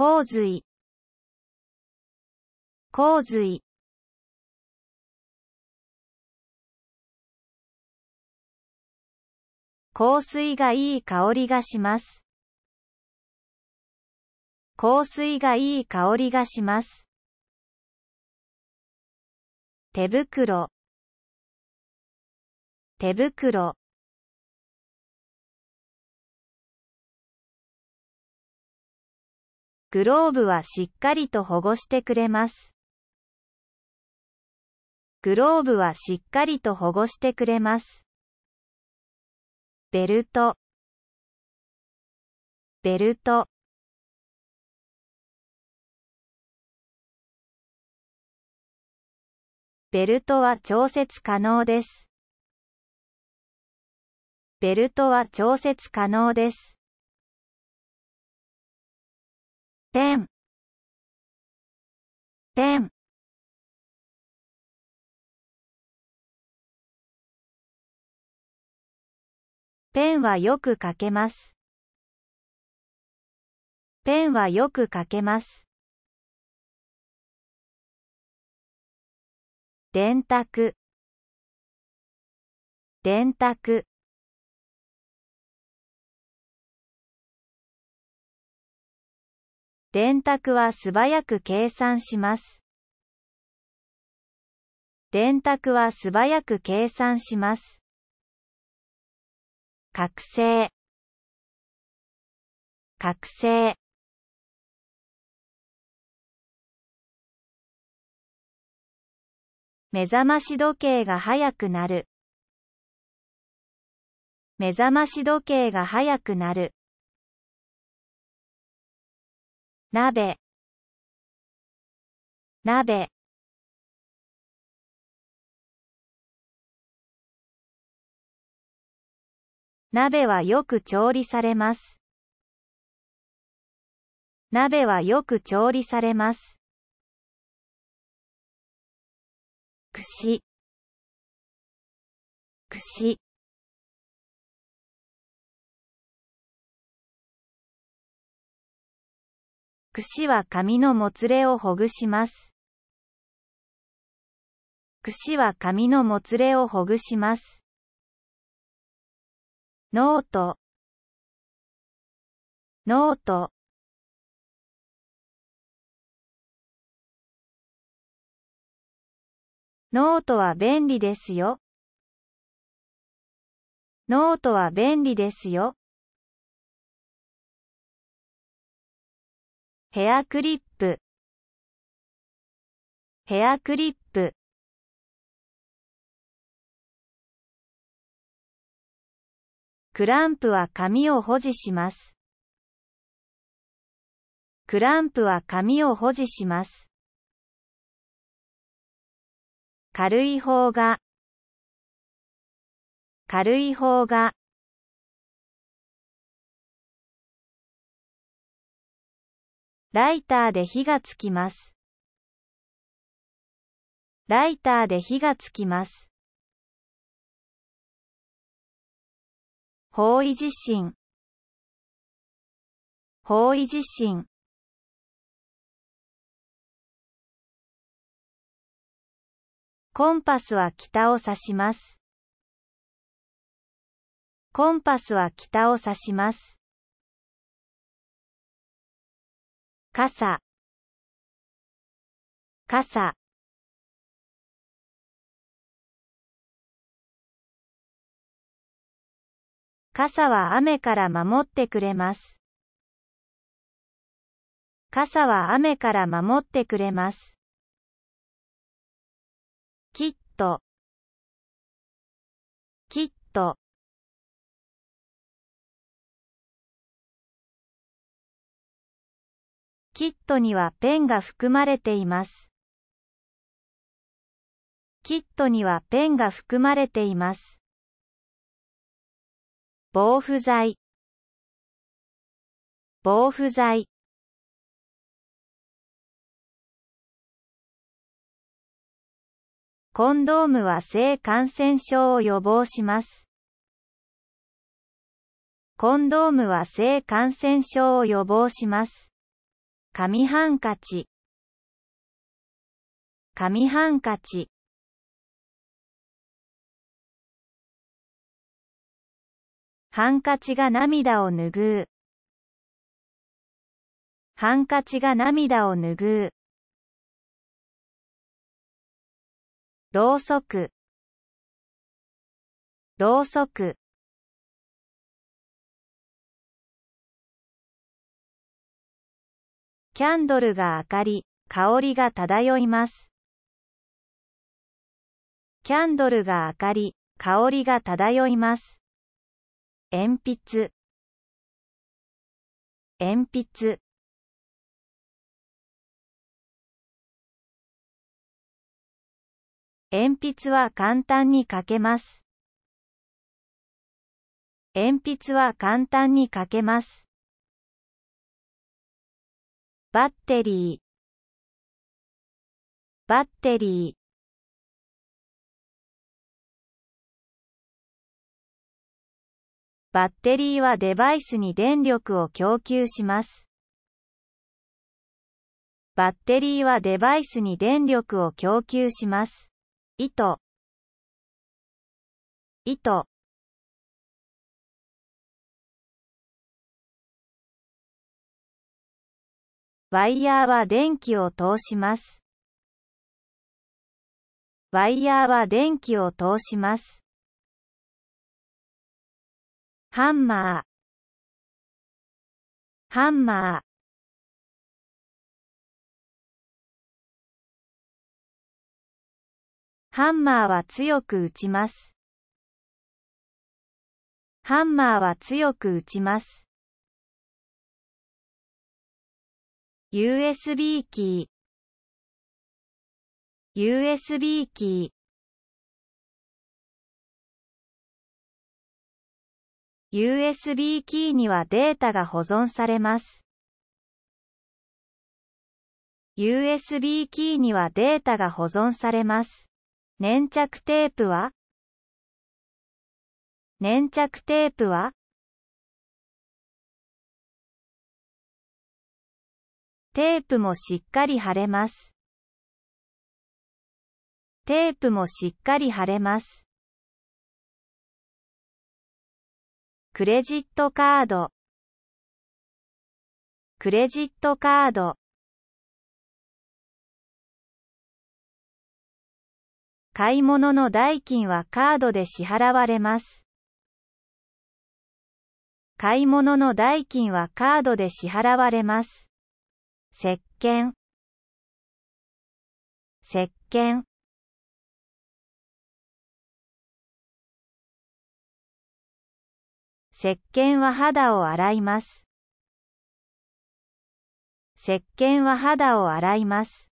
洪水洪水香水がいい香りがします。香水がいい香りがします。手袋手袋グローブはしっかりと保護してくれます。グローブはしっかりと保護してくれます。ベルトベルトベルトは調節可能です。ベルトは調節可能です。ペンペンペンはよく書けます。ペンはよく書けます。電卓電卓電卓は素早く計算します。電卓は素早く計算します。覚醒覚醒目覚まし時計が早くなる目覚まし時計が早くなる鍋鍋鍋はよく調理されます。鍋はよく調理されます。串串櫛は紙のもつれをほぐします。櫛は紙のもつれをほぐします。ノートノートノートは便利ですよ。ノートは便利ですよ。ヘアクリップヘアクリップクランプは髪を保持します。クランプは髪を保持します。軽い方が軽い方がライターで火がつきます。ライターで火がつきます。方位地震方位地震コンパスは北を指します。コンパスは北を指します。傘傘傘は雨から守ってくれます。傘は雨から守ってくれます。きっときっとキットにはペンが含まれています。キットにはペンが含まれています。防腐剤防腐剤コンドームは性感染症を予防します。コンドームは性感染症を予防します。紙ハンカチ紙ハンカチハンカチが涙を拭うハンカチが涙を拭うろうそくろうそくキャンドルが明かり、香りが漂います。キャンドルが明かり、香りが漂います。鉛筆鉛筆鉛筆は簡単に書けます。鉛筆は簡単に書けます。バッテリーバッテリーバッテリーはデバイスに電力を供給します。バッテリーはデバイスに電力を供給します。糸糸ワイヤーは電気を通します。ワイヤーは電気を通します。ハンマーハンマーハンマーは強く打ちます。ハンマーは強く打ちます。USB キー USB キー USB キーにはデータが保存されます。USB キーにはデータが保存されます。粘着テープは粘着テープはテープもしっかり貼れます。テープもしっかり貼れます。クレジットカードクレジットカード買い物の代金はカードで支払われます。買い物の代金はカードで支払われます。石鹸石鹸石鹸は肌を洗います石鹸は肌を洗います